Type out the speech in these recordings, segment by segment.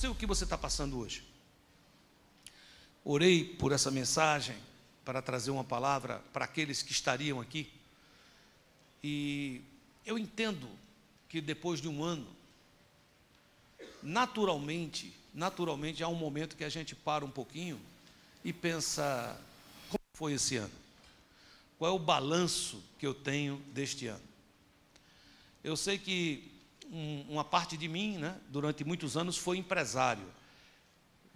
sei o que você está passando hoje. Orei por essa mensagem para trazer uma palavra para aqueles que estariam aqui. E eu entendo que depois de um ano, naturalmente, naturalmente há um momento que a gente para um pouquinho e pensa como foi esse ano? Qual é o balanço que eu tenho deste ano? Eu sei que um, uma parte de mim, né, durante muitos anos, foi empresário.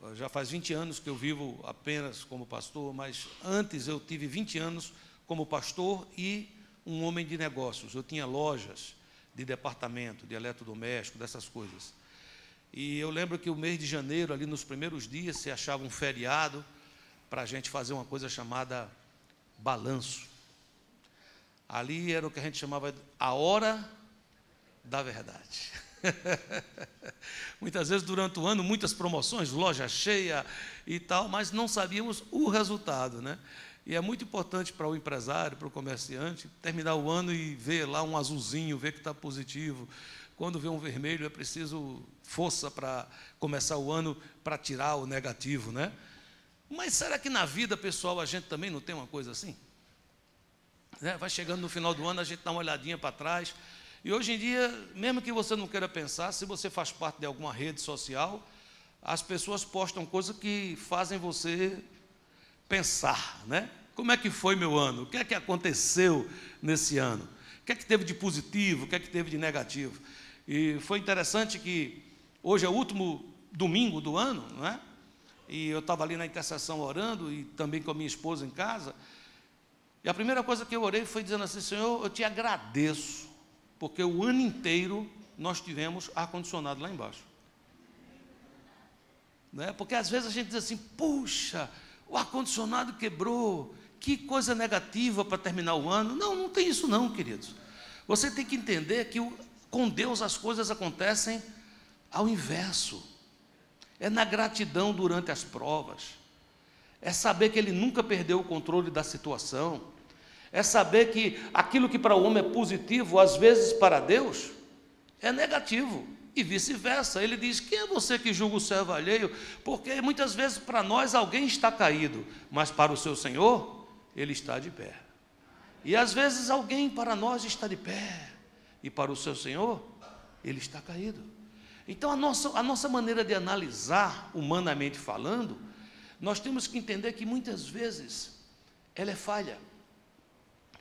Ah, já faz 20 anos que eu vivo apenas como pastor, mas antes eu tive 20 anos como pastor e um homem de negócios. Eu tinha lojas de departamento, de eletrodoméstico, dessas coisas. E eu lembro que o mês de janeiro, ali nos primeiros dias, se achava um feriado para a gente fazer uma coisa chamada balanço. Ali era o que a gente chamava a hora da verdade. Muitas vezes durante o ano, muitas promoções, loja cheia e tal, mas não sabíamos o resultado, né? E é muito importante para o empresário, para o comerciante, terminar o ano e ver lá um azulzinho, ver que está positivo. Quando vê um vermelho, é preciso força para começar o ano para tirar o negativo, né? Mas será que na vida pessoal a gente também não tem uma coisa assim? Né? Vai chegando no final do ano, a gente dá uma olhadinha para trás, e hoje em dia, mesmo que você não queira pensar, se você faz parte de alguma rede social, as pessoas postam coisas que fazem você pensar, né? Como é que foi meu ano? O que é que aconteceu nesse ano? O que é que teve de positivo? O que é que teve de negativo? E foi interessante que hoje é o último domingo do ano, não é? E eu estava ali na intercessão orando e também com a minha esposa em casa. E a primeira coisa que eu orei foi dizendo assim: Senhor, eu te agradeço porque o ano inteiro nós tivemos ar-condicionado lá embaixo. Né? Porque às vezes a gente diz assim: puxa, o ar-condicionado quebrou, que coisa negativa para terminar o ano. Não, não tem isso, não, queridos. Você tem que entender que com Deus as coisas acontecem ao inverso. É na gratidão durante as provas. É saber que Ele nunca perdeu o controle da situação é saber que aquilo que para o homem é positivo, às vezes para Deus é negativo e vice-versa. Ele diz: Quem é você que julga o servo alheio? Porque muitas vezes para nós alguém está caído, mas para o seu Senhor, ele está de pé. E às vezes alguém para nós está de pé, e para o seu Senhor, ele está caído. Então a nossa, a nossa maneira de analisar, humanamente falando, nós temos que entender que muitas vezes ela é falha.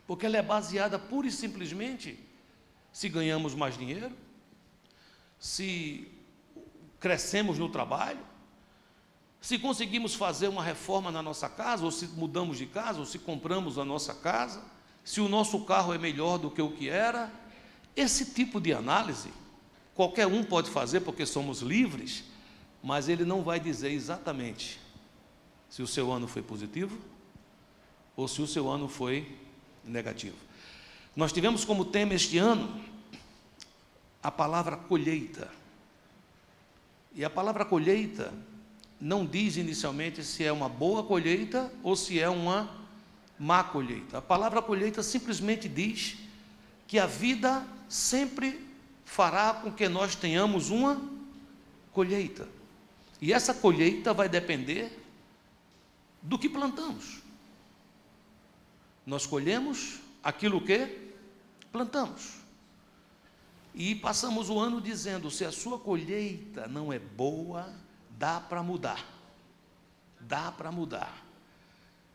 Porque ela é baseada pura e simplesmente se ganhamos mais dinheiro, se crescemos no trabalho, se conseguimos fazer uma reforma na nossa casa, ou se mudamos de casa, ou se compramos a nossa casa, se o nosso carro é melhor do que o que era. Esse tipo de análise, qualquer um pode fazer porque somos livres, mas ele não vai dizer exatamente se o seu ano foi positivo ou se o seu ano foi negativo. Nós tivemos como tema este ano a palavra colheita. E a palavra colheita não diz inicialmente se é uma boa colheita ou se é uma má colheita. A palavra colheita simplesmente diz que a vida sempre fará com que nós tenhamos uma colheita. E essa colheita vai depender do que plantamos. Nós colhemos aquilo que plantamos. E passamos o ano dizendo: se a sua colheita não é boa, dá para mudar. Dá para mudar.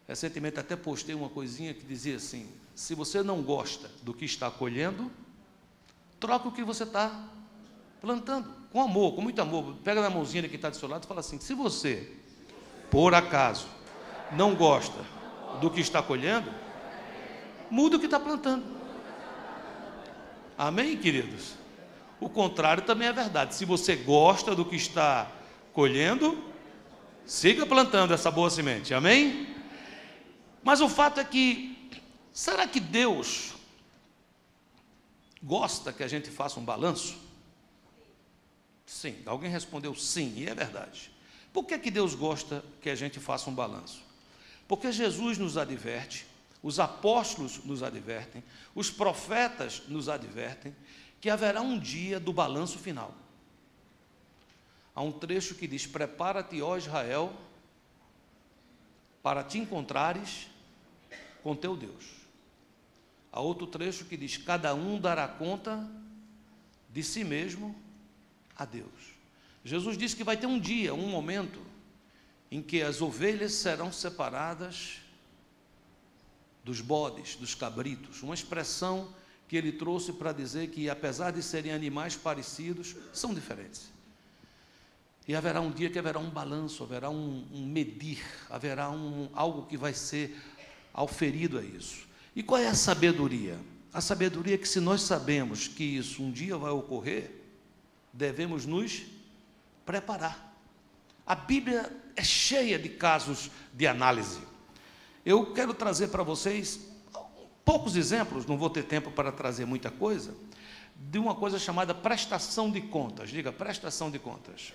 Recentemente até postei uma coisinha que dizia assim: se você não gosta do que está colhendo, troca o que você está plantando. Com amor, com muito amor. Pega na mãozinha que está do seu lado e fala assim: se você, por acaso, não gosta do que está colhendo, muda o que está plantando. Amém, queridos? O contrário também é verdade. Se você gosta do que está colhendo, siga plantando essa boa semente. Amém? Mas o fato é que, será que Deus gosta que a gente faça um balanço? Sim, alguém respondeu sim, e é verdade. Por que, é que Deus gosta que a gente faça um balanço? Porque Jesus nos adverte os apóstolos nos advertem, os profetas nos advertem que haverá um dia do balanço final. Há um trecho que diz: Prepara-te, ó Israel, para te encontrares com teu Deus. Há outro trecho que diz: Cada um dará conta de si mesmo a Deus. Jesus disse que vai ter um dia, um momento, em que as ovelhas serão separadas dos bodes, dos cabritos, uma expressão que ele trouxe para dizer que, apesar de serem animais parecidos, são diferentes. E haverá um dia que haverá um balanço, haverá um, um medir, haverá um, algo que vai ser auferido a isso. E qual é a sabedoria? A sabedoria é que, se nós sabemos que isso um dia vai ocorrer, devemos nos preparar. A Bíblia é cheia de casos de análise. Eu quero trazer para vocês poucos exemplos, não vou ter tempo para trazer muita coisa, de uma coisa chamada prestação de contas. Diga, prestação de contas.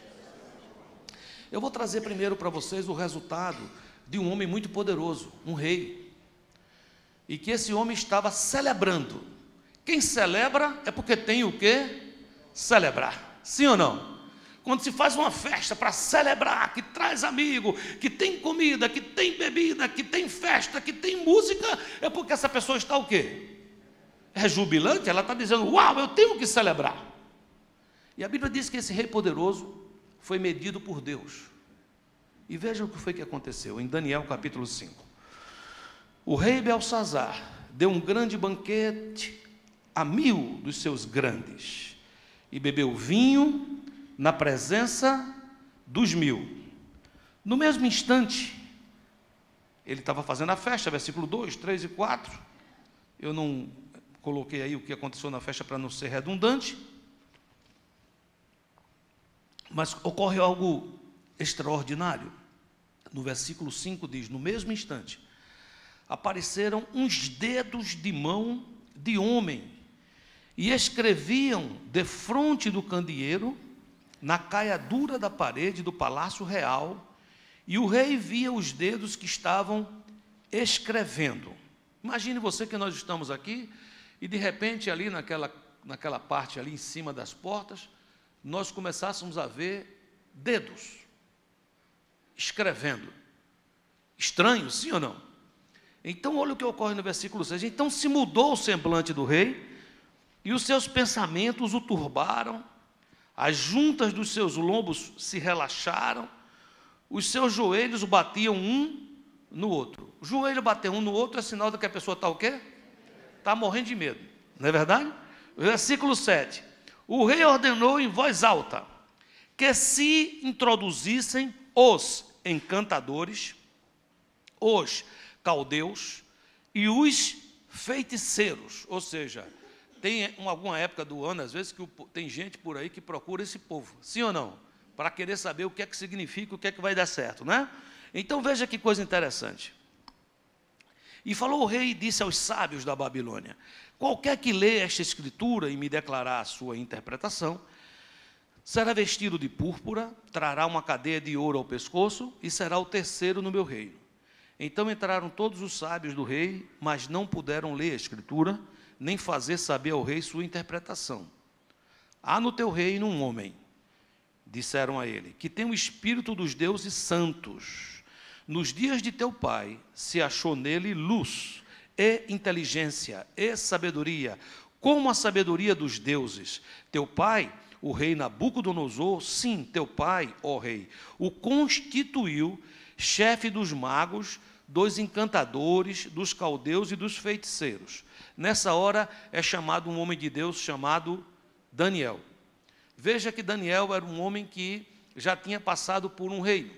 Eu vou trazer primeiro para vocês o resultado de um homem muito poderoso, um rei, e que esse homem estava celebrando. Quem celebra é porque tem o que celebrar. Sim ou não? Quando se faz uma festa para celebrar, que traz amigo, que tem comida, que tem bebida, que tem festa, que tem música, é porque essa pessoa está o quê? É jubilante, ela está dizendo: Uau, eu tenho que celebrar. E a Bíblia diz que esse rei poderoso foi medido por Deus. E veja o que foi que aconteceu em Daniel capítulo 5. O rei Belsazar deu um grande banquete a mil dos seus grandes e bebeu vinho na presença dos mil. No mesmo instante, ele estava fazendo a festa, versículo 2, 3 e 4. Eu não coloquei aí o que aconteceu na festa para não ser redundante. Mas ocorre algo extraordinário. No versículo 5 diz: No mesmo instante, apareceram uns dedos de mão de homem e escreviam de frente do candeeiro na caiadura da parede do palácio real, e o rei via os dedos que estavam escrevendo. Imagine você que nós estamos aqui e de repente ali naquela naquela parte ali em cima das portas, nós começássemos a ver dedos escrevendo. Estranho, sim ou não? Então, olha o que ocorre no versículo 6. Então se mudou o semblante do rei, e os seus pensamentos o turbaram, as juntas dos seus lombos se relaxaram, os seus joelhos batiam um no outro. O joelho bater um no outro é sinal de que a pessoa está o quê? Está morrendo de medo. Não é verdade? Versículo 7. O rei ordenou em voz alta que se introduzissem os encantadores, os caldeus e os feiticeiros, ou seja, tem alguma época do ano, às vezes, que o, tem gente por aí que procura esse povo, sim ou não? Para querer saber o que é que significa, o que é que vai dar certo, né? Então veja que coisa interessante. E falou o rei e disse aos sábios da Babilônia: Qualquer que lê esta escritura e me declarar a sua interpretação, será vestido de púrpura, trará uma cadeia de ouro ao pescoço e será o terceiro no meu reino. Então entraram todos os sábios do rei, mas não puderam ler a escritura, nem fazer saber ao rei sua interpretação. Há no teu reino um homem, disseram a ele, que tem o espírito dos deuses santos. Nos dias de teu pai se achou nele luz, e inteligência, e sabedoria, como a sabedoria dos deuses. Teu pai, o rei Nabucodonosor, sim, teu pai, ó rei, o constituiu chefe dos magos, dos encantadores, dos caldeus e dos feiticeiros Nessa hora é chamado um homem de Deus chamado Daniel. Veja que Daniel era um homem que já tinha passado por um reino.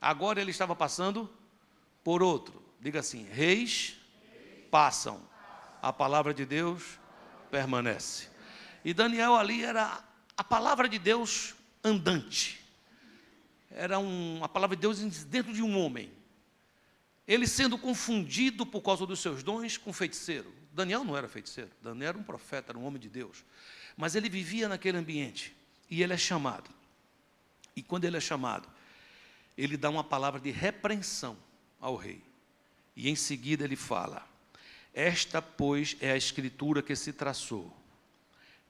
Agora ele estava passando por outro. Diga assim: reis passam, a palavra de Deus permanece. E Daniel ali era a palavra de Deus andante. Era um, a palavra de Deus dentro de um homem ele sendo confundido por causa dos seus dons com feiticeiro. Daniel não era feiticeiro, Daniel era um profeta, era um homem de Deus. Mas ele vivia naquele ambiente e ele é chamado. E quando ele é chamado, ele dá uma palavra de repreensão ao rei. E em seguida ele fala: Esta, pois, é a escritura que se traçou: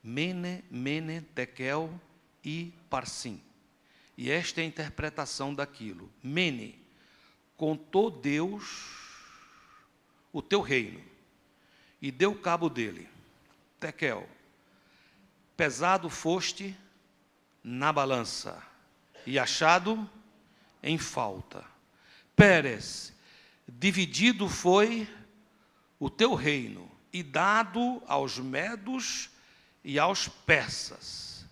Mene, Mene, Tekel e Parsim. E esta é a interpretação daquilo: Mene contou Deus o teu reino e deu cabo dele. Tekel, pesado foste na balança e achado em falta. Pérez, dividido foi o teu reino e dado aos medos e aos persas.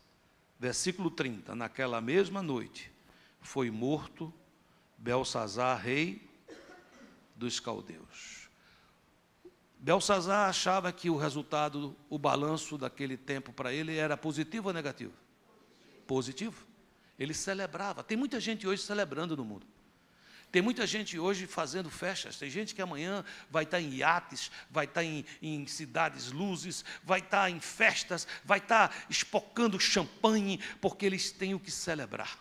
Versículo 30. Naquela mesma noite foi morto Belsazar, rei dos caldeus. Belsazar achava que o resultado, o balanço daquele tempo para ele era positivo ou negativo? Positivo. Ele celebrava. Tem muita gente hoje celebrando no mundo. Tem muita gente hoje fazendo festas. Tem gente que amanhã vai estar em iates, vai estar em, em cidades luzes, vai estar em festas, vai estar espocando champanhe, porque eles têm o que celebrar.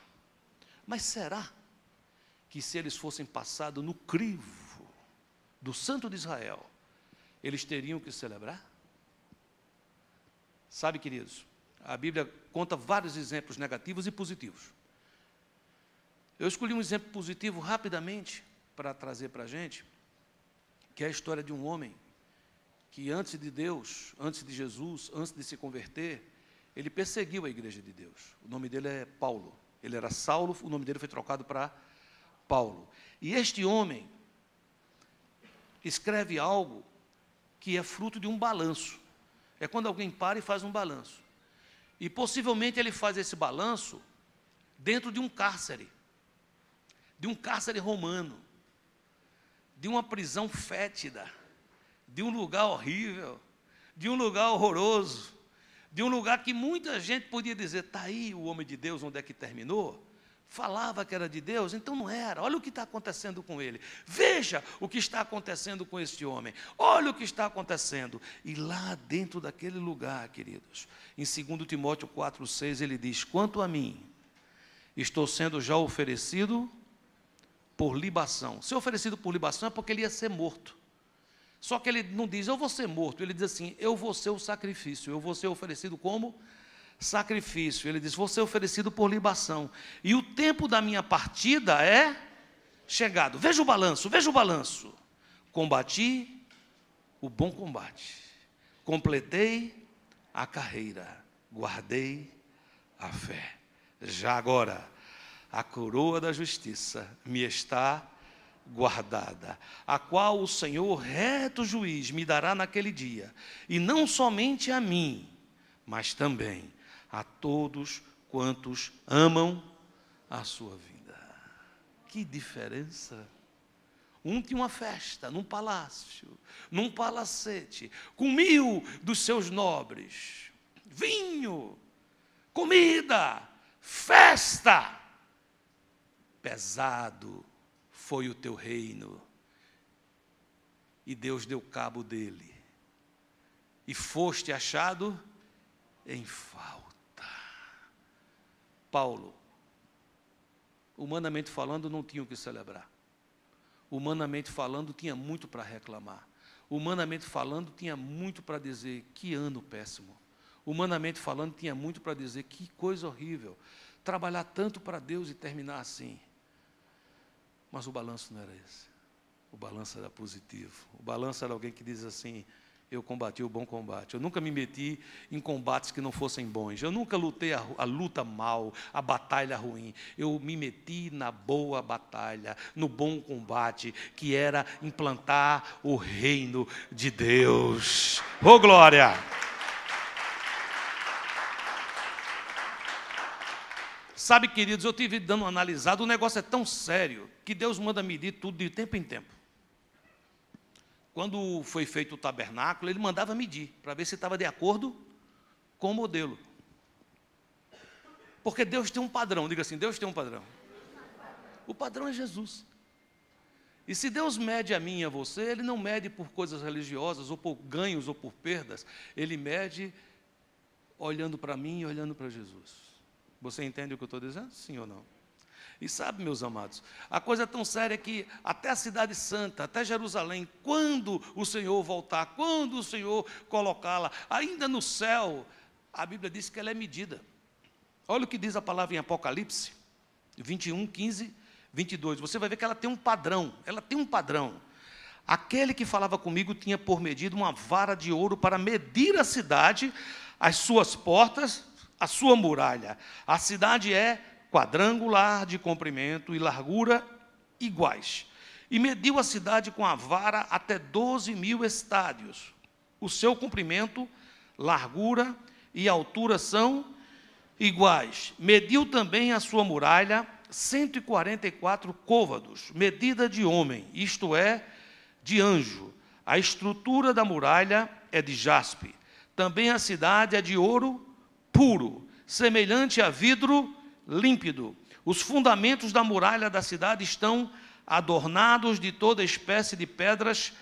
Mas será que se eles fossem passados no crivo do Santo de Israel, eles teriam que celebrar? Sabe, queridos, a Bíblia conta vários exemplos negativos e positivos. Eu escolhi um exemplo positivo rapidamente para trazer para a gente, que é a história de um homem que antes de Deus, antes de Jesus, antes de se converter, ele perseguiu a igreja de Deus. O nome dele é Paulo. Ele era Saulo, o nome dele foi trocado para Paulo. E este homem escreve algo que é fruto de um balanço. É quando alguém para e faz um balanço. E possivelmente ele faz esse balanço dentro de um cárcere, de um cárcere romano, de uma prisão fétida, de um lugar horrível, de um lugar horroroso, de um lugar que muita gente podia dizer: está aí o homem de Deus, onde é que terminou? falava que era de Deus, então não era. Olha o que está acontecendo com ele. Veja o que está acontecendo com este homem. Olha o que está acontecendo. E lá dentro daquele lugar, queridos, em 2 Timóteo 4,6, ele diz: Quanto a mim, estou sendo já oferecido por libação. Ser oferecido por libação é porque ele ia ser morto. Só que ele não diz, eu vou ser morto, ele diz assim, eu vou ser o sacrifício, eu vou ser oferecido como sacrifício. Ele diz: Vou ser oferecido por libação. E o tempo da minha partida é chegado. Veja o balanço, veja o balanço. Combati o bom combate, completei a carreira, guardei a fé. Já agora, a coroa da justiça me está guardada, a qual o Senhor, reto juiz, me dará naquele dia, e não somente a mim, mas também a todos quantos amam a sua vida. Que diferença! Um tinha uma festa num palácio, num palacete, com mil dos seus nobres, vinho, comida, festa. Pesado foi o teu reino, e Deus deu cabo dele, e foste achado em falta. Paulo, humanamente falando, não tinha o que celebrar. Humanamente falando, tinha muito para reclamar. Humanamente falando, tinha muito para dizer: que ano péssimo. Humanamente falando, tinha muito para dizer: que coisa horrível. Trabalhar tanto para Deus e terminar assim. Mas o balanço não era esse. O balanço era positivo. O balanço era alguém que diz assim: eu combati o bom combate. Eu nunca me meti em combates que não fossem bons. Eu nunca lutei a, a, luta mal, a batalha ruim. Eu me meti na boa batalha, no bom combate, que era implantar o reino de Deus. Oh, glória! Sabe, queridos, eu tive dando analisado, o negócio é tão sério que Deus manda medir tudo de tempo em tempo quando foi feito o tabernáculo, ele mandava medir, para ver se estava de acordo com o modelo. Porque Deus tem um padrão, diga assim: Deus tem um padrão. O padrão é Jesus. E se Deus mede a mim e a você, Ele não mede por coisas religiosas, ou por ganhos, ou por perdas. Ele mede olhando para mim e olhando para Jesus. Você entende o que eu estou dizendo? Sim ou não? E sabe, meus amados, a coisa é tão séria é que até a Cidade Santa, até Jerusalém, quando o Senhor voltar, quando o Senhor colocá-la, ainda no céu, a Bíblia diz que ela é medida. Olha o que diz a palavra em Apocalipse 21, 15, 22. Você vai ver que ela tem um padrão, ela tem um padrão. Aquele que falava comigo tinha por medida uma vara de ouro para medir a cidade, as suas portas, a sua muralha. A cidade é quadrangular de comprimento e largura iguais. E mediu a cidade com a vara até 12 mil estádios. O seu comprimento, largura e altura são iguais. Mediu também a sua muralha 144 côvados, medida de homem, isto é, de anjo. A estrutura da muralha é de jaspe. Também a cidade é de ouro puro, semelhante a vidro límpido. Os fundamentos da muralha da cidade estão adornados de toda espécie de pedras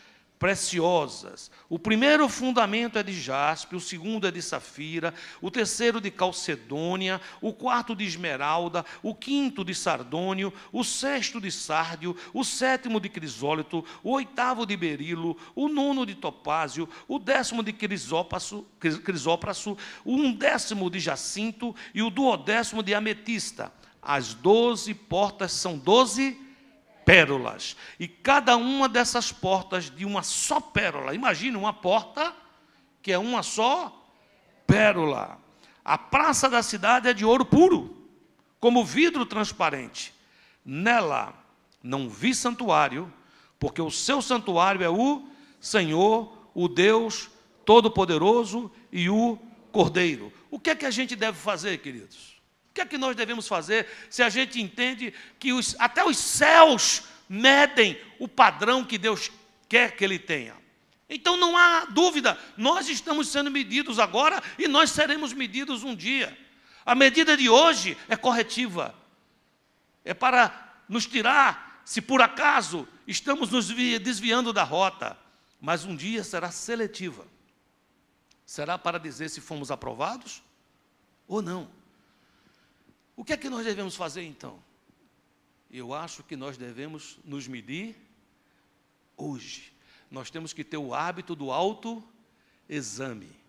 preciosas. O primeiro fundamento é de jaspe, o segundo é de safira, o terceiro de calcedônia, o quarto de esmeralda, o quinto de sardônio, o sexto de sárdio, o sétimo de crisólito, o oitavo de berilo, o nono de topázio, o décimo de crisópaso, crisópraso, o undécimo de jacinto e o duodécimo de ametista. As doze portas são doze pérolas. E cada uma dessas portas de uma só pérola. Imagina uma porta que é uma só pérola. A praça da cidade é de ouro puro, como vidro transparente. Nela não vi santuário, porque o seu santuário é o Senhor, o Deus Todo-Poderoso e o Cordeiro. O que é que a gente deve fazer, queridos? que é que nós devemos fazer se a gente entende que os, até os céus medem o padrão que Deus quer que ele tenha? Então não há dúvida, nós estamos sendo medidos agora e nós seremos medidos um dia. A medida de hoje é corretiva, é para nos tirar, se por acaso estamos nos desviando da rota, mas um dia será seletiva. Será para dizer se fomos aprovados ou não. O que é que nós devemos fazer então? Eu acho que nós devemos nos medir hoje. Nós temos que ter o hábito do autoexame.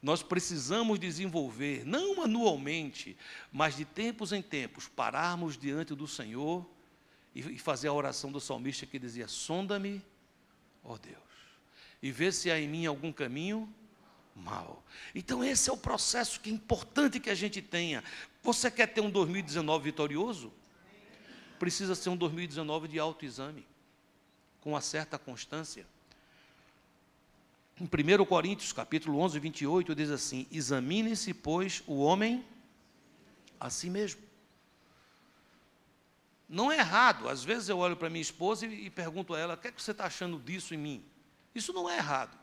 Nós precisamos desenvolver, não anualmente, mas de tempos em tempos, pararmos diante do Senhor e fazer a oração do salmista que dizia: Sonda-me, ó Deus, e vê se há em mim algum caminho mal. Então, esse é o processo que é importante que a gente tenha, você quer ter um 2019 vitorioso? Precisa ser um 2019 de autoexame, com uma certa constância. Em 1 Coríntios, capítulo 11, 28, diz assim: Examine-se, pois, o homem a si mesmo. Não é errado. Às vezes eu olho para minha esposa e, pergunto a ela: o que, é que você está achando disso em mim? Isso não é errado.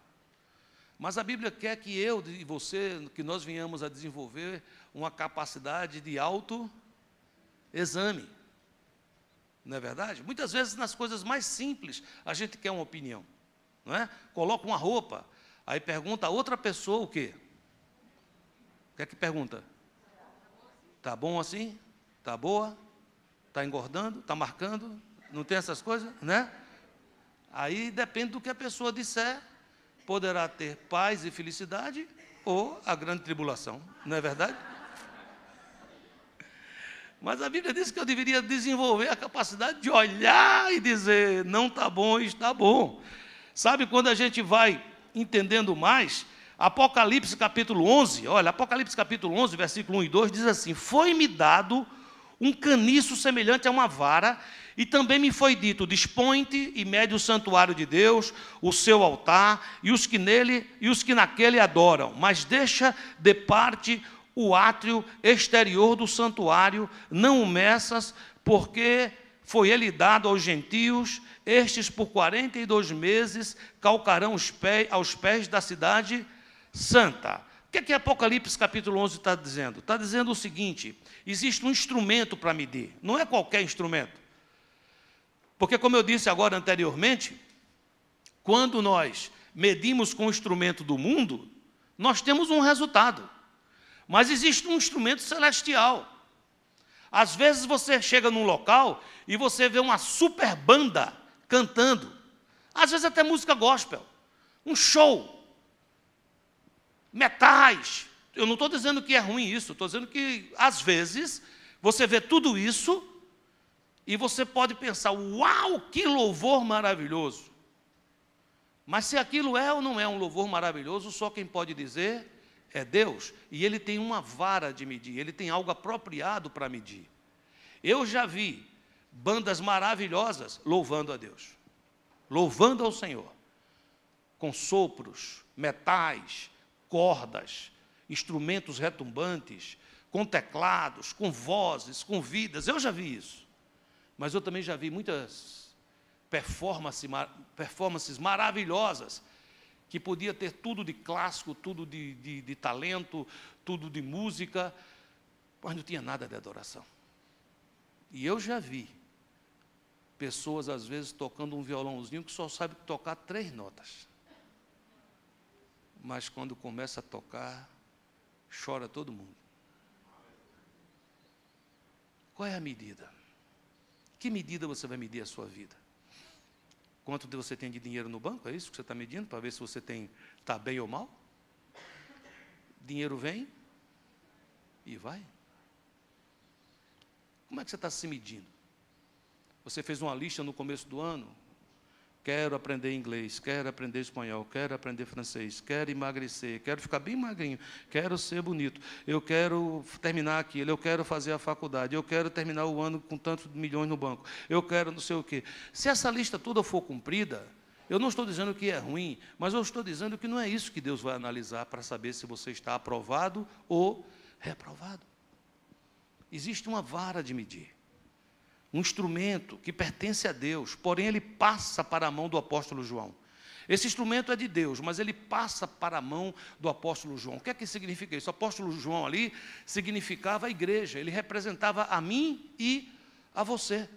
Mas a Bíblia quer que eu e você, que nós venhamos a desenvolver uma capacidade de autoexame. Não é verdade? Muitas vezes nas coisas mais simples a gente quer uma opinião, não é? Coloca uma roupa, aí pergunta a outra pessoa o quê? O que é que pergunta? Tá bom assim? Tá boa? Tá engordando? Tá marcando? Não tem essas coisas, né? Aí depende do que a pessoa disser, poderá ter paz e felicidade ou a grande tribulação, não é verdade? Mas a Bíblia diz que eu deveria desenvolver a capacidade de olhar e dizer: não está bom, está bom. Sabe quando a gente vai entendendo mais? Apocalipse capítulo 11, olha, Apocalipse capítulo 11, versículo 1 e 2 diz assim: Foi-me dado um caniço semelhante a uma vara, e também me foi dito: Dispõe-te e mede o santuário de Deus, o seu altar e os que nele e os que naquele adoram, mas deixa de parte o átrio exterior do santuário, não o meças, porque foi ele dado aos gentios, estes por 42 meses calcarão os pés, aos pés da cidade santa. O que é que Apocalipse capítulo 11 está dizendo? Está dizendo o seguinte: existe um instrumento para medir, não é qualquer instrumento. Porque, como eu disse agora anteriormente, quando nós medimos com o instrumento do mundo, nós temos um resultado. Mas existe um instrumento celestial. Às vezes você chega num local e você vê uma super banda cantando. Às vezes até música gospel. Um show. Metais. Eu não estou dizendo que é ruim isso, estou dizendo que às vezes você vê tudo isso e você pode pensar: uau, que louvor maravilhoso! Mas se aquilo é ou não é um louvor maravilhoso, só quem pode dizer é Deus e ele tem uma vara de medir, ele tem algo apropriado para medir. Eu já vi bandas maravilhosas louvando a Deus, louvando ao Senhor, com sopros, metais, cordas, instrumentos retumbantes, com teclados, com vozes, com vidas. Eu já vi isso. Mas eu também já vi muitas performances, maravilhosas que podia ter tudo de clássico, tudo de, de, de talento, tudo de música, mas não tinha nada de adoração. E eu já vi pessoas, às vezes, tocando um violãozinho que só sabe tocar três notas. Mas quando começa a tocar, chora todo mundo. Qual é a medida? Que medida você vai medir a sua vida? Quanto você tem de dinheiro no banco? É isso que você está medindo para ver se você tem está bem ou mal? Dinheiro vem e vai. Como é que você está se medindo? Você fez uma lista no começo do ano? Quero aprender inglês, quero aprender espanhol, quero aprender francês, quero emagrecer, quero ficar bem magrinho, quero ser bonito, eu quero terminar aquilo, eu quero fazer a faculdade, eu quero terminar o ano com tantos milhões no banco, eu quero não sei o quê. Se essa lista toda for cumprida, eu não estou dizendo que é ruim, mas eu estou dizendo que não é isso que Deus vai analisar para saber se você está aprovado ou reprovado. Existe uma vara de medir um instrumento que pertence a Deus, porém ele passa para a mão do apóstolo João. Esse instrumento é de Deus, mas ele passa para a mão do apóstolo João. O que é que significa isso? O apóstolo João ali significava a igreja, ele representava a mim e a você.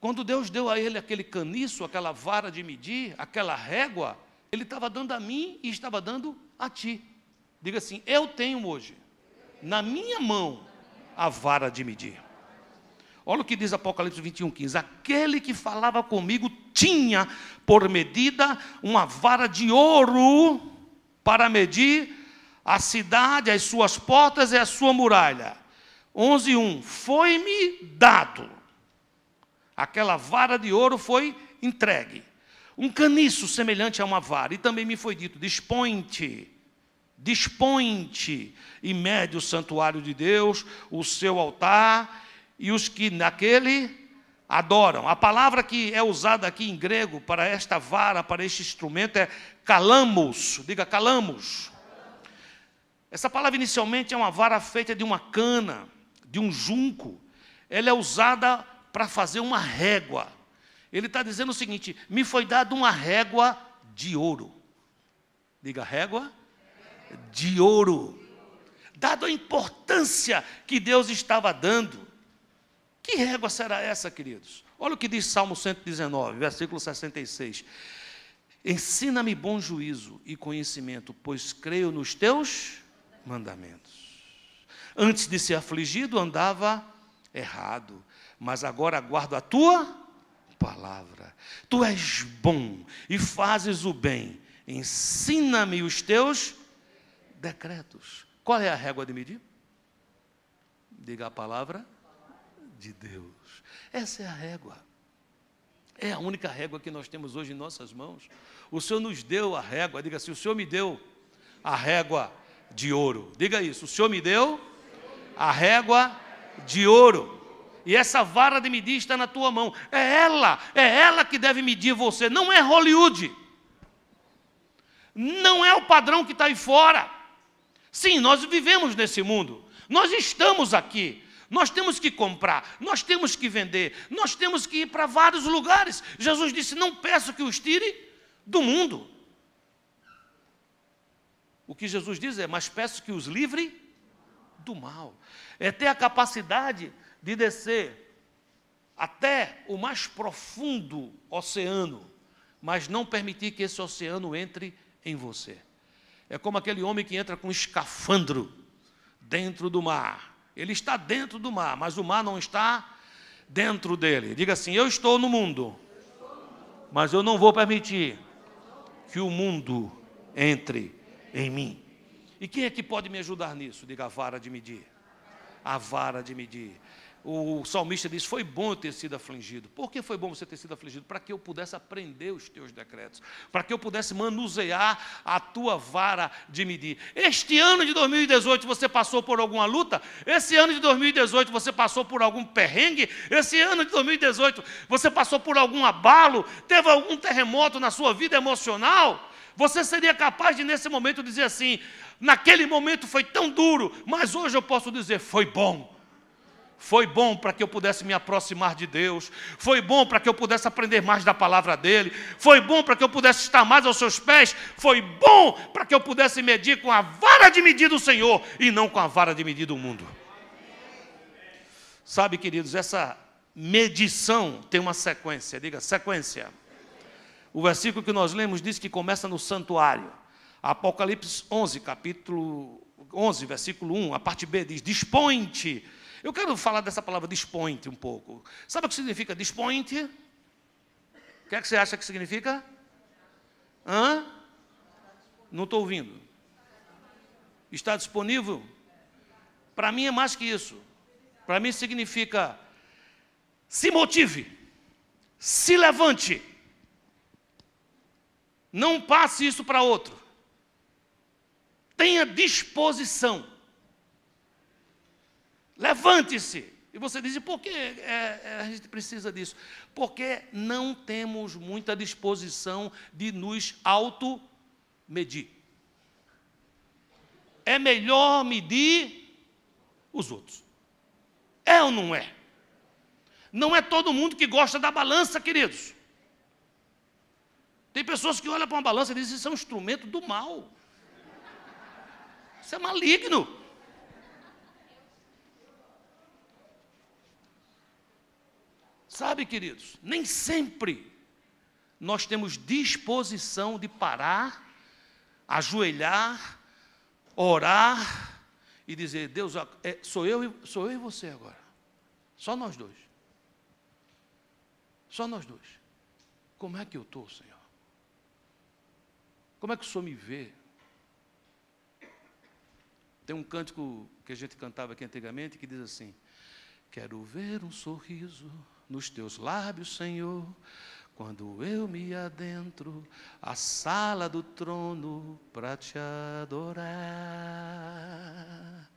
Quando Deus deu a ele aquele caniço, aquela vara de medir, aquela régua, ele estava dando a mim e estava dando a ti. Diga assim: Eu tenho hoje, na minha mão, a vara de medir. Olha o que diz Apocalipse 21, 15. Aquele que falava comigo tinha por medida uma vara de ouro para medir a cidade, as suas portas e a sua muralha. 11, 1. Foi-me dado. Aquela vara de ouro foi entregue. Um caniço semelhante a uma vara. E também me foi dito: dispõe-te dispõe-te e mede o santuário de Deus, o seu altar e os que naquele adoram. A palavra que é usada aqui em grego para esta vara, para este instrumento é calamos. Diga calamos. Essa palavra inicialmente é uma vara feita de uma cana, de um junco. Ela é usada para fazer uma régua. Ele está dizendo o seguinte: me foi dada uma régua de ouro. Diga régua de ouro. Dado a importância que Deus estava dando, que régua será essa, queridos? Olha o que diz Salmo 119, versículo 66. Ensina-me bom juízo e conhecimento, pois creio nos teus mandamentos. Antes de ser afligido, andava errado, mas agora guardo a tua palavra. Tu és bom e fazes o bem. Ensina-me os teus decretos. Qual é a régua de medir? Diga a palavra de Deus. Essa é a régua. É a única régua que nós temos hoje em nossas mãos. O Senhor nos deu a régua. Diga assim: o Senhor me deu a régua de ouro. Diga isso: o Senhor me deu a régua de ouro. E essa vara de medir está na tua mão. É ela, é ela que deve medir você. Não é Hollywood. Não é o padrão que está aí fora. Sim, nós vivemos nesse mundo. Nós estamos aqui nós temos que comprar, nós temos que vender, nós temos que ir para vários lugares. Jesus disse: Não peço que os tire do mundo. O que Jesus diz é: Mas peço que os livre do mal. É ter a capacidade de descer até o mais profundo oceano, mas não permitir que esse oceano entre em você. É como aquele homem que entra com um escafandro dentro do mar ele está dentro do mar, mas o mar não está dentro dele. Diga assim: Eu estou no mundo, mas eu não vou permitir que o mundo entre em mim. E quem é que pode me ajudar nisso? Diga a vara de medir. A vara de medir o salmista diz: Foi bom eu ter sido afligido. Por que foi bom você ter sido afligido? Para que eu pudesse aprender os teus decretos, para que eu pudesse manusear a tua vara de medir. Este ano de 2018 você passou por alguma luta? Esse ano de 2018 você passou por algum perrengue? Esse ano de 2018 você passou por algum abalo? Teve algum terremoto na sua vida emocional? Você seria capaz de, nesse momento, dizer assim: Naquele momento foi tão duro, mas hoje eu posso dizer: Foi bom foi bom para que eu pudesse me aproximar de Deus. Foi bom para que eu pudesse aprender mais da palavra dele. Foi bom para que eu pudesse estar mais aos seus pés. Foi bom para que eu pudesse medir com a vara de medir do Senhor e não com a vara de medir do mundo. Sabe, queridos, essa medição tem uma sequência. Diga sequência. O versículo que nós lemos diz que começa no santuário. Apocalipse 11, capítulo 11, versículo 1, a parte B diz: Dispõe-te eu quero falar dessa palavra despointe um pouco. Sabe o que significa despointe? O que é que você acha que significa? Hã? Não estou ouvindo. Está disponível? Para mim é mais que isso. Para mim significa se motive, se levante. Não passe isso para outro. Tenha disposição levante-se. E você diz, por que é, é, a gente precisa disso? Porque não temos muita disposição de nos auto-medir. É melhor medir os outros. É ou não é? Não é todo mundo que gosta da balança, queridos. Tem pessoas que olham para uma balança e dizem: Isso é um instrumento do mal. Isso é maligno. Sabe, queridos, nem sempre nós temos disposição de parar, ajoelhar, orar e dizer: Deus, é, sou eu, sou eu e você agora. Só nós dois. Só nós dois. Como é que eu estou, Senhor? Como é que o Senhor me vê? Tem um cântico que a gente cantava aqui antigamente que diz assim: Quero ver um sorriso nos teus lábios, Senhor, quando eu me adentro à sala do trono para te adorar.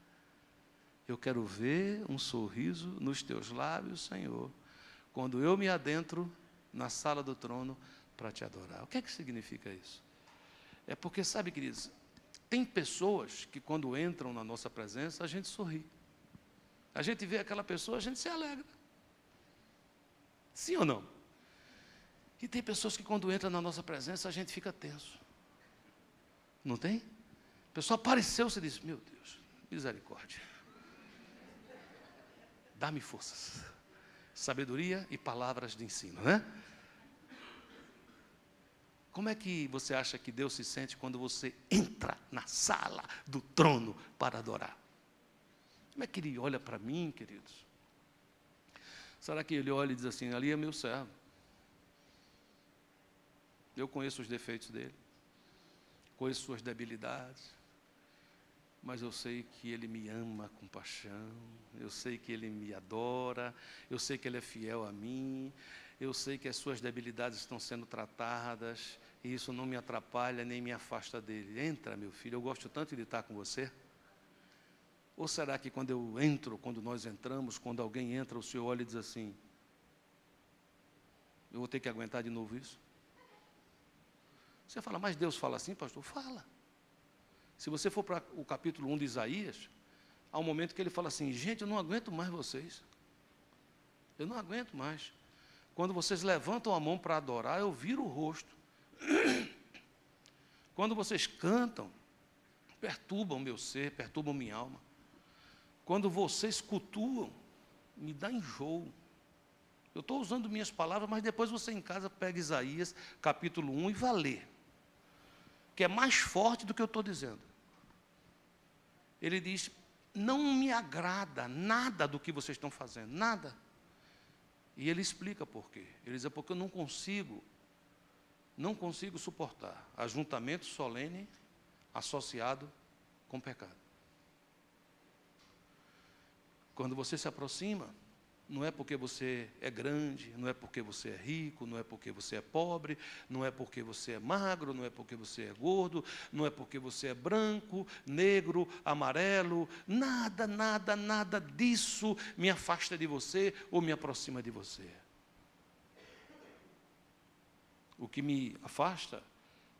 Eu quero ver um sorriso nos teus lábios, Senhor, quando eu me adentro na sala do trono para te adorar. O que é que significa isso? É porque, sabe, queridos, tem pessoas que quando entram na nossa presença, a gente sorri. A gente vê aquela pessoa, a gente se alegra. Sim ou não? E tem pessoas que quando entram na nossa presença a gente fica tenso. Não tem? A pessoa apareceu, você diz: Meu Deus, misericórdia. Dá-me forças. Sabedoria e palavras de ensino, né? Como é que você acha que Deus se sente quando você entra na sala do trono para adorar? Como é que Ele olha para mim, queridos? Será que ele olha e diz assim: ali é meu servo? Eu conheço os defeitos dele, conheço suas debilidades, mas eu sei que ele me ama com paixão, eu sei que ele me adora, eu sei que ele é fiel a mim, eu sei que as suas debilidades estão sendo tratadas, e isso não me atrapalha nem me afasta dele. Entra, meu filho, eu gosto tanto de estar com você. Ou será que quando eu entro, quando nós entramos, quando alguém entra, o Senhor olha e diz assim: Eu vou ter que aguentar de novo isso? Você fala, mas Deus fala assim, pastor? Fala. Se você for para o capítulo 1 de Isaías, há um momento que ele fala assim: Gente, eu não aguento mais vocês. Eu não aguento mais. Quando vocês levantam a mão para adorar, eu viro o rosto. Quando vocês cantam, perturbam meu ser, perturbam minha alma. Quando vocês cultuam, me dá enjoo. Eu estou usando minhas palavras, mas depois você em casa pega Isaías capítulo 1 e vá ler. Que é mais forte do que eu estou dizendo. Ele diz: Não me agrada nada do que vocês estão fazendo, nada. E ele explica por quê. Ele diz: é Porque eu não consigo, não consigo suportar ajuntamento solene associado com pecado. Quando você se aproxima, não é porque você é grande, não é porque você é rico, não é porque você é pobre, não é porque você é magro, não é porque você é gordo, não é porque você é branco, negro, amarelo, nada, nada, nada disso me afasta de você ou me aproxima de você. O que me afasta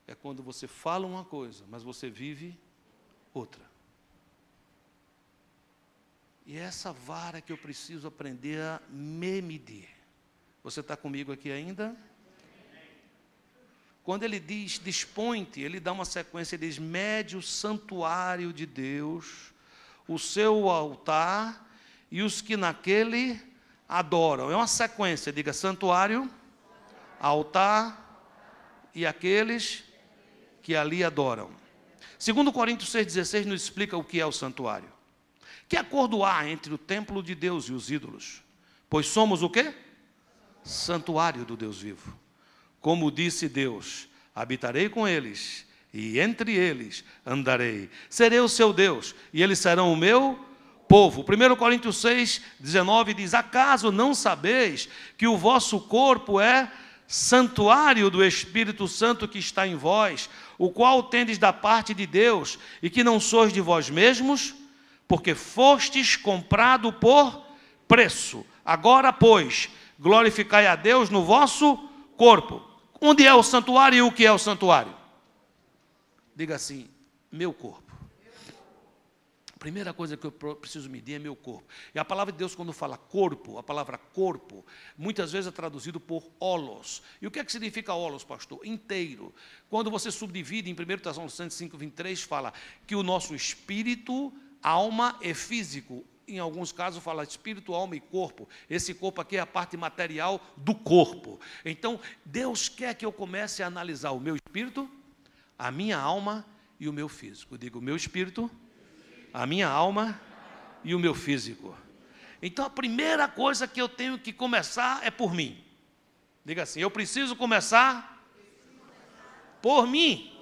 é quando você fala uma coisa, mas você vive outra. E é essa vara que eu preciso aprender a me medir. Você está comigo aqui ainda? Quando ele diz dispõe-te, ele dá uma sequência, ele diz mede o santuário de Deus, o seu altar e os que naquele adoram. É uma sequência, diga santuário, altar e aqueles que ali adoram. Segundo Coríntios 6,16 nos explica o que é o santuário. Que acordo há entre o templo de Deus e os ídolos? Pois somos o quê? Santuário do Deus vivo. Como disse Deus: habitarei com eles, e entre eles andarei. Serei o seu Deus, e eles serão o meu povo. 1 Coríntios 6, 19 diz: Acaso não sabeis que o vosso corpo é santuário do Espírito Santo que está em vós, o qual tendes da parte de Deus, e que não sois de vós mesmos? porque fostes comprado por preço. Agora, pois, glorificai a Deus no vosso corpo. Onde é o santuário e o que é o santuário? Diga assim: meu corpo. A primeira coisa que eu preciso medir é meu corpo. E a palavra de Deus, quando fala corpo, a palavra corpo, muitas vezes é traduzido por olos. E o que é que significa olos, pastor? Inteiro. Quando você subdivide, em 1 Tessalonicenses 5, 23, fala que o nosso espírito, alma e físico. Em alguns casos fala espírito, alma e corpo. Esse corpo aqui é a parte material do corpo. Então, Deus quer que eu comece a analisar o meu espírito, a minha alma e o meu físico. Eu digo, o meu espírito, a minha alma e o meu físico. Então, a primeira coisa que eu tenho que começar é por mim. Diga assim: eu preciso começar por mim.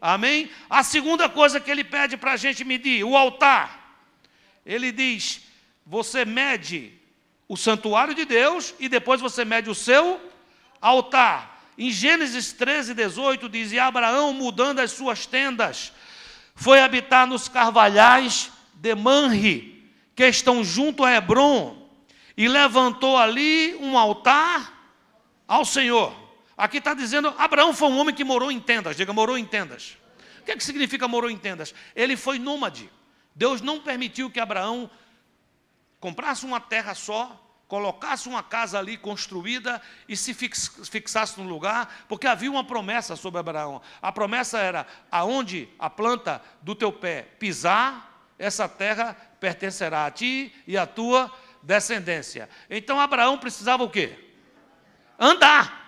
Amém? A segunda coisa que ele pede para a gente medir, o altar. Ele diz: você mede o santuário de Deus e depois você mede o seu altar. Em Gênesis 13, 18, diz: E Abraão, mudando as suas tendas, foi habitar nos carvalhais de Manri, que estão junto a Hebron, e levantou ali um altar ao Senhor. Aqui está dizendo, Abraão foi um homem que morou em tendas. Diga, morou em tendas. O que, é que significa morou em tendas? Ele foi nômade. Deus não permitiu que Abraão comprasse uma terra só, colocasse uma casa ali construída e se fixasse no lugar, porque havia uma promessa sobre Abraão. A promessa era: aonde a planta do teu pé pisar, essa terra pertencerá a ti e à tua descendência. Então Abraão precisava o quê? Andar.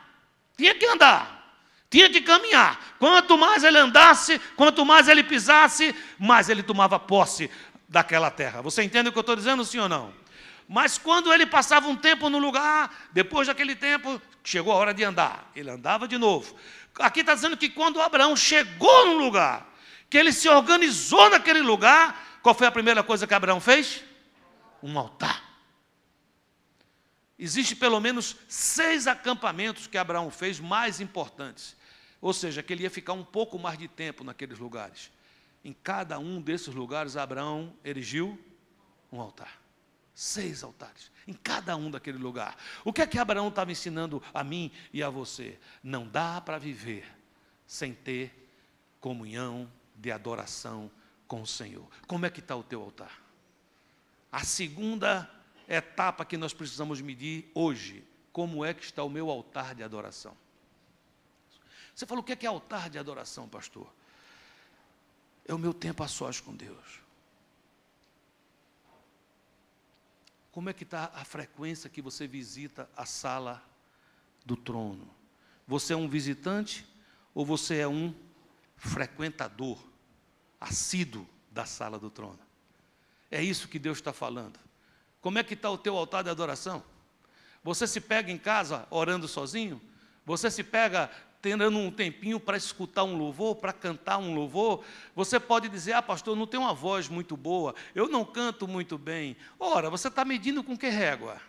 Tinha que andar, tinha que caminhar. Quanto mais ele andasse, quanto mais ele pisasse, mais ele tomava posse daquela terra. Você entende o que eu estou dizendo, sim ou não? Mas quando ele passava um tempo no lugar, depois daquele tempo, chegou a hora de andar. Ele andava de novo. Aqui está dizendo que quando Abraão chegou no lugar, que ele se organizou naquele lugar, qual foi a primeira coisa que Abraão fez? Um altar. Existe pelo menos seis acampamentos que Abraão fez mais importantes. Ou seja, que ele ia ficar um pouco mais de tempo naqueles lugares. Em cada um desses lugares, Abraão erigiu um altar. Seis altares. Em cada um daquele lugar. O que é que Abraão estava ensinando a mim e a você? Não dá para viver sem ter comunhão de adoração com o Senhor. Como é que está o teu altar? A segunda etapa que nós precisamos medir hoje: como é que está o meu altar de adoração? Você falou o que é, que é altar de adoração, pastor? É o meu tempo a sós com Deus. Como é que está a frequência que você visita a sala do trono? Você é um visitante ou você é um frequentador assíduo da sala do trono? É isso que Deus está falando. Como é que está o teu altar de adoração? Você se pega em casa orando sozinho? Você se pega tendo um tempinho para escutar um louvor, para cantar um louvor? Você pode dizer, ah, pastor, não tenho uma voz muito boa, eu não canto muito bem. Ora, você está medindo com que régua?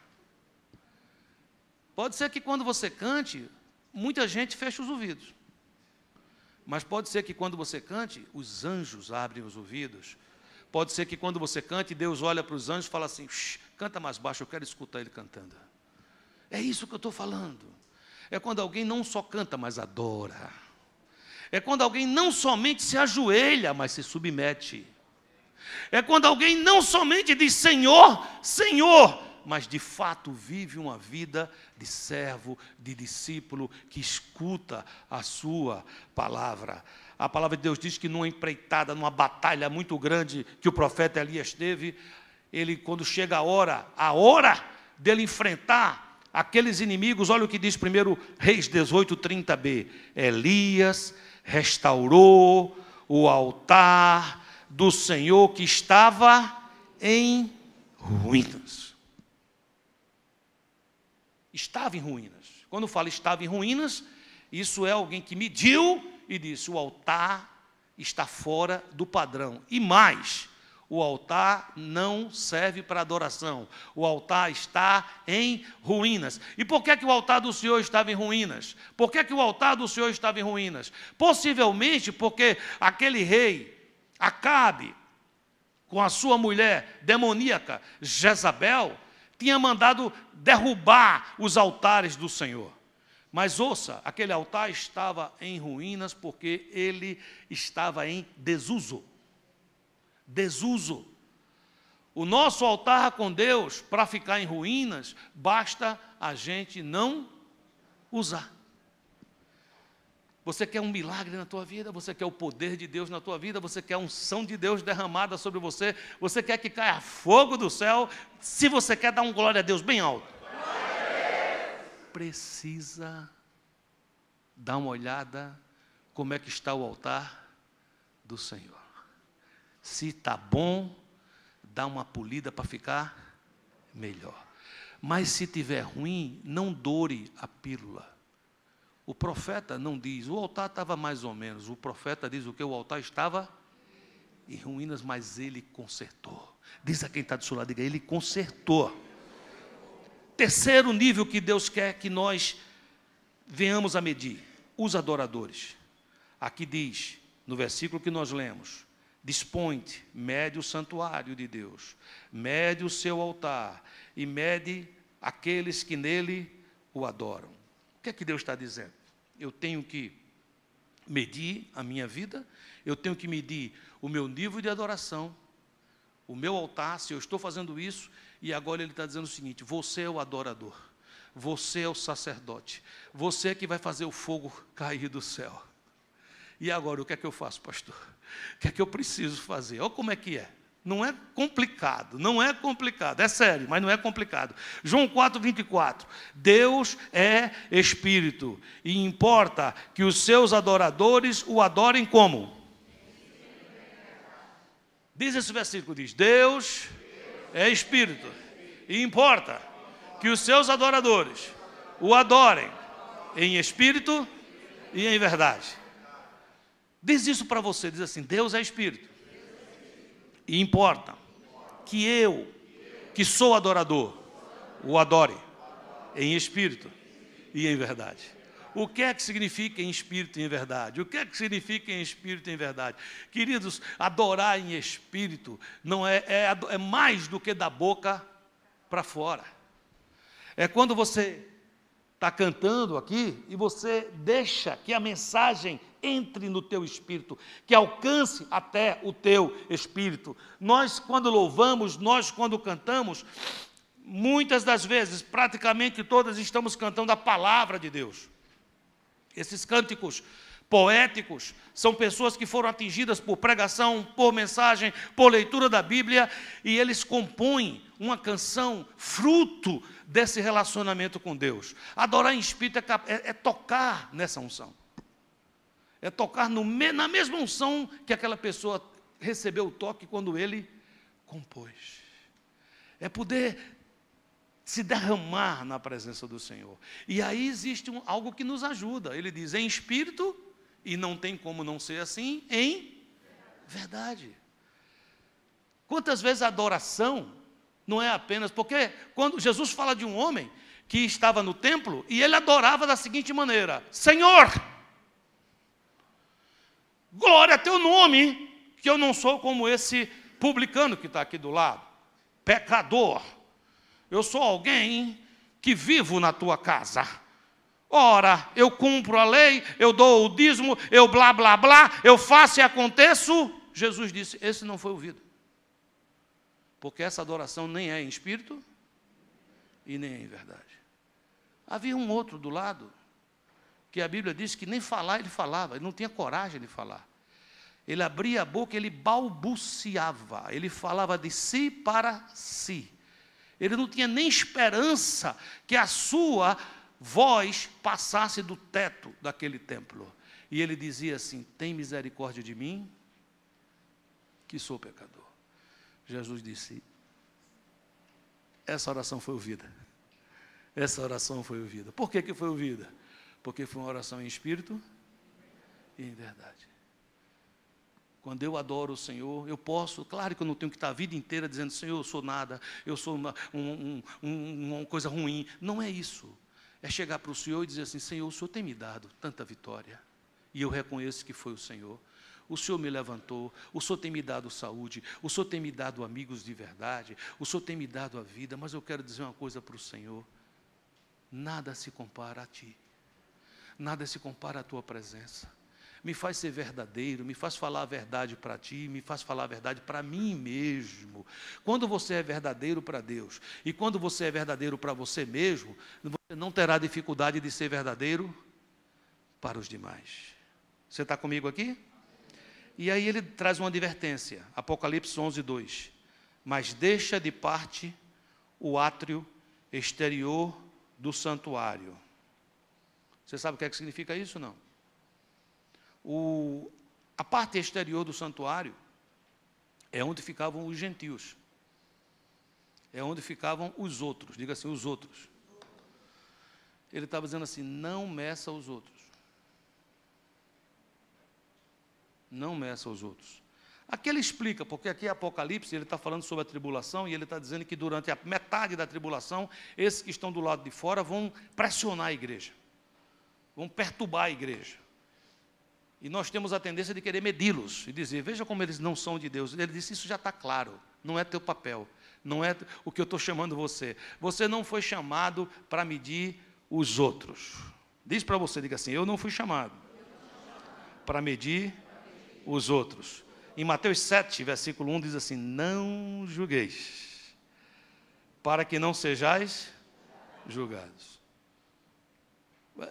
Pode ser que quando você cante, muita gente feche os ouvidos. Mas pode ser que quando você cante, os anjos abrem os ouvidos Pode ser que quando você cante, Deus olha para os anjos e fala assim: canta mais baixo, eu quero escutar ele cantando. É isso que eu estou falando. É quando alguém não só canta, mas adora. É quando alguém não somente se ajoelha, mas se submete. É quando alguém não somente diz Senhor, Senhor, mas de fato vive uma vida de servo, de discípulo, que escuta a Sua palavra. A palavra de Deus diz que numa empreitada, numa batalha muito grande que o profeta Elias teve, ele, quando chega a hora, a hora dele enfrentar aqueles inimigos, olha o que diz primeiro Reis 18, 30b. Elias restaurou o altar do Senhor que estava em ruínas. Estava em ruínas. Quando fala estava em ruínas, isso é alguém que mediu e disse: o altar está fora do padrão. E mais, o altar não serve para adoração. O altar está em ruínas. E por que, que o altar do Senhor estava em ruínas? Por que, que o altar do Senhor estava em ruínas? Possivelmente porque aquele rei, Acabe, com a sua mulher demoníaca, Jezabel, tinha mandado derrubar os altares do Senhor. Mas ouça, aquele altar estava em ruínas porque ele estava em desuso. Desuso. O nosso altar com Deus, para ficar em ruínas, basta a gente não usar. Você quer um milagre na tua vida, você quer o poder de Deus na tua vida, você quer um unção de Deus derramada sobre você, você quer que caia fogo do céu, se você quer dar um glória a Deus bem alto precisa dar uma olhada como é que está o altar do Senhor. Se está bom, dá uma polida para ficar melhor. Mas se tiver ruim, não doure a pílula. O profeta não diz, o altar estava mais ou menos. O profeta diz o que? O altar estava em ruínas, mas ele consertou. Diz a quem está do seu lado, diga, ele consertou terceiro nível que Deus quer que nós venhamos a medir: os adoradores. Aqui diz, no versículo que nós lemos: Dispõe-te, mede o santuário de Deus, mede o seu altar e mede aqueles que nele o adoram. O que é que Deus está dizendo? Eu tenho que medir a minha vida, eu tenho que medir o meu nível de adoração, o meu altar, se eu estou fazendo isso, e agora ele está dizendo o seguinte: você é o adorador, você é o sacerdote, você é que vai fazer o fogo cair do céu. E agora o que é que eu faço, pastor? O que é que eu preciso fazer? Olha como é que é. Não é complicado, não é complicado, é sério, mas não é complicado. João 4, 24. Deus é Espírito, e importa que os seus adoradores o adorem como? Diz esse versículo: diz, Deus é espírito. E importa que os seus adoradores o adorem em espírito e em verdade. Diz isso para você, diz assim: Deus é espírito. E importa que eu, que sou adorador, o adore em espírito e em verdade o que é que significa em espírito e em verdade? O que é que significa em espírito e em verdade? Queridos, adorar em espírito não é, é, é mais do que da boca para fora. É quando você está cantando aqui e você deixa que a mensagem entre no teu espírito, que alcance até o teu espírito. Nós, quando louvamos, nós, quando cantamos, muitas das vezes, praticamente todas, estamos cantando a palavra de Deus. Esses cânticos poéticos são pessoas que foram atingidas por pregação, por mensagem, por leitura da Bíblia, e eles compõem uma canção fruto desse relacionamento com Deus. Adorar em espírito é, é, é tocar nessa unção, é tocar no, na mesma unção que aquela pessoa recebeu o toque quando ele compôs. É poder se derramar na presença do Senhor. E aí existe um, algo que nos ajuda. Ele diz: em espírito, e não tem como não ser assim, em verdade. Quantas vezes a adoração não é apenas. Porque quando Jesus fala de um homem que estava no templo e ele adorava da seguinte maneira: Senhor, glória a teu nome, que eu não sou como esse publicano que está aqui do lado, pecador eu sou alguém que vivo na tua casa. Ora, eu cumpro a lei, eu dou o dízimo, eu blá blá blá, eu faço e aconteço. Jesus disse: esse não foi ouvido. Porque essa adoração nem é em espírito e nem é em verdade. Havia um outro do lado, que a Bíblia diz que nem falar ele falava, ele não tinha coragem de falar. Ele abria a boca, ele balbuciava, ele falava de si para si. Ele não tinha nem esperança que a sua voz passasse do teto daquele templo. E ele dizia assim: Tem misericórdia de mim, que sou pecador. Jesus disse: Essa oração foi ouvida. Essa oração foi ouvida. Por que, que foi ouvida? Porque foi uma oração em espírito e em verdade. Quando eu adoro o Senhor, eu posso, claro que eu não tenho que estar a vida inteira dizendo, Senhor, eu sou nada, eu sou uma, um, um, uma coisa ruim. Não é isso. É chegar para o Senhor e dizer assim: Senhor, o Senhor tem me dado tanta vitória, e eu reconheço que foi o Senhor. O Senhor me levantou, o Senhor tem me dado saúde, o Senhor tem me dado amigos de verdade, o Senhor tem me dado a vida, mas eu quero dizer uma coisa para o Senhor: nada se compara a Ti, nada se compara à Tua presença me faz ser verdadeiro, me faz falar a verdade para ti, me faz falar a verdade para mim mesmo. Quando você é verdadeiro para Deus e quando você é verdadeiro para você mesmo, você não terá dificuldade de ser verdadeiro para os demais. Você está comigo aqui? E aí ele traz uma advertência, Apocalipse 11, 2. Mas deixa de parte o átrio exterior do santuário. Você sabe o que, é que significa isso? Não o, a parte exterior do santuário é onde ficavam os gentios, é onde ficavam os outros, diga assim, os outros. Ele estava dizendo assim: não meça os outros. Não meça os outros. Aqui ele explica, porque aqui é Apocalipse, ele está falando sobre a tribulação e ele está dizendo que durante a metade da tribulação, esses que estão do lado de fora vão pressionar a igreja, vão perturbar a igreja. E nós temos a tendência de querer medi-los e dizer: veja como eles não são de Deus. Ele disse: isso já está claro, não é teu papel, não é o que eu estou chamando você. Você não foi chamado para medir os outros. Diz para você, diga assim: eu não fui chamado para medir os outros. Em Mateus 7, versículo 1 diz assim: Não julgueis, para que não sejais julgados.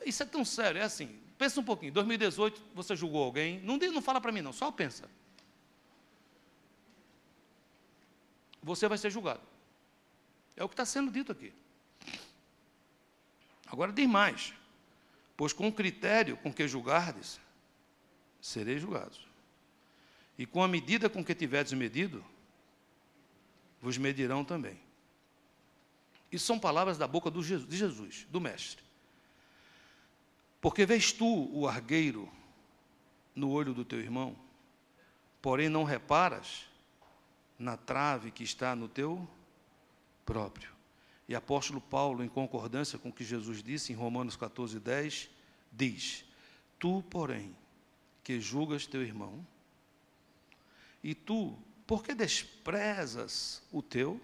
Isso é tão sério, é assim. Pensa um pouquinho, 2018 você julgou alguém? Não, não fala para mim não, só pensa. Você vai ser julgado. É o que está sendo dito aqui. Agora diz mais. Pois com o critério com que julgardes, sereis julgados. E com a medida com que tiverdes medido, vos medirão também. Isso são palavras da boca de Jesus, do Mestre. Porque vês tu o argueiro no olho do teu irmão, porém não reparas na trave que está no teu próprio. E apóstolo Paulo, em concordância com o que Jesus disse em Romanos 14, 10, diz: Tu, porém, que julgas teu irmão, e tu, por que desprezas o teu?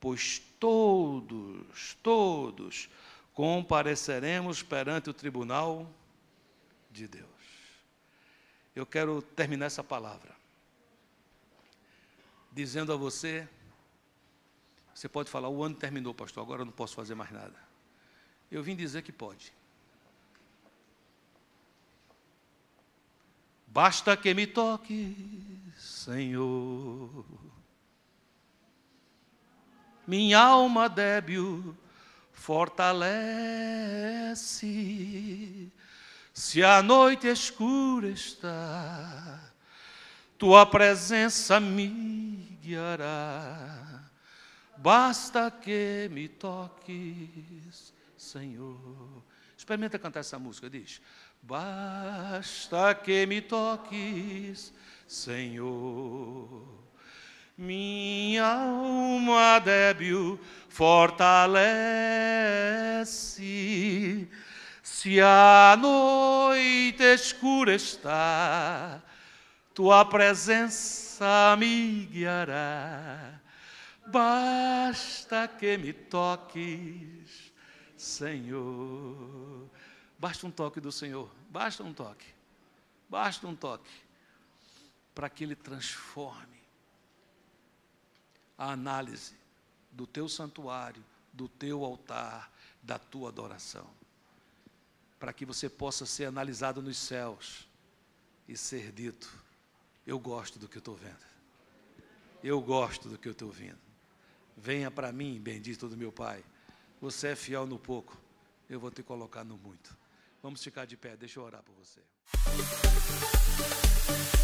Pois todos, todos, compareceremos perante o tribunal de Deus. Eu quero terminar essa palavra dizendo a você: você pode falar, o ano terminou, pastor, agora eu não posso fazer mais nada. Eu vim dizer que pode. Basta que me toque, Senhor. Minha alma débil fortalece. Se a noite escura está, tua presença me guiará. Basta que me toques, Senhor. Experimenta cantar essa música, diz. Basta que me toques, Senhor minha alma débil fortalece. Se a noite escura está, tua presença me guiará. Basta que me toques, Senhor. Basta um toque do Senhor, basta um toque, basta um toque, para que Ele transforme a análise do teu santuário, do teu altar, da tua adoração. Para que você possa ser analisado nos céus e ser dito: Eu gosto do que eu estou vendo. Eu gosto do que eu estou ouvindo. Venha para mim, bendito do meu Pai. Você é fiel no pouco, eu vou te colocar no muito. Vamos ficar de pé, deixa eu orar por você.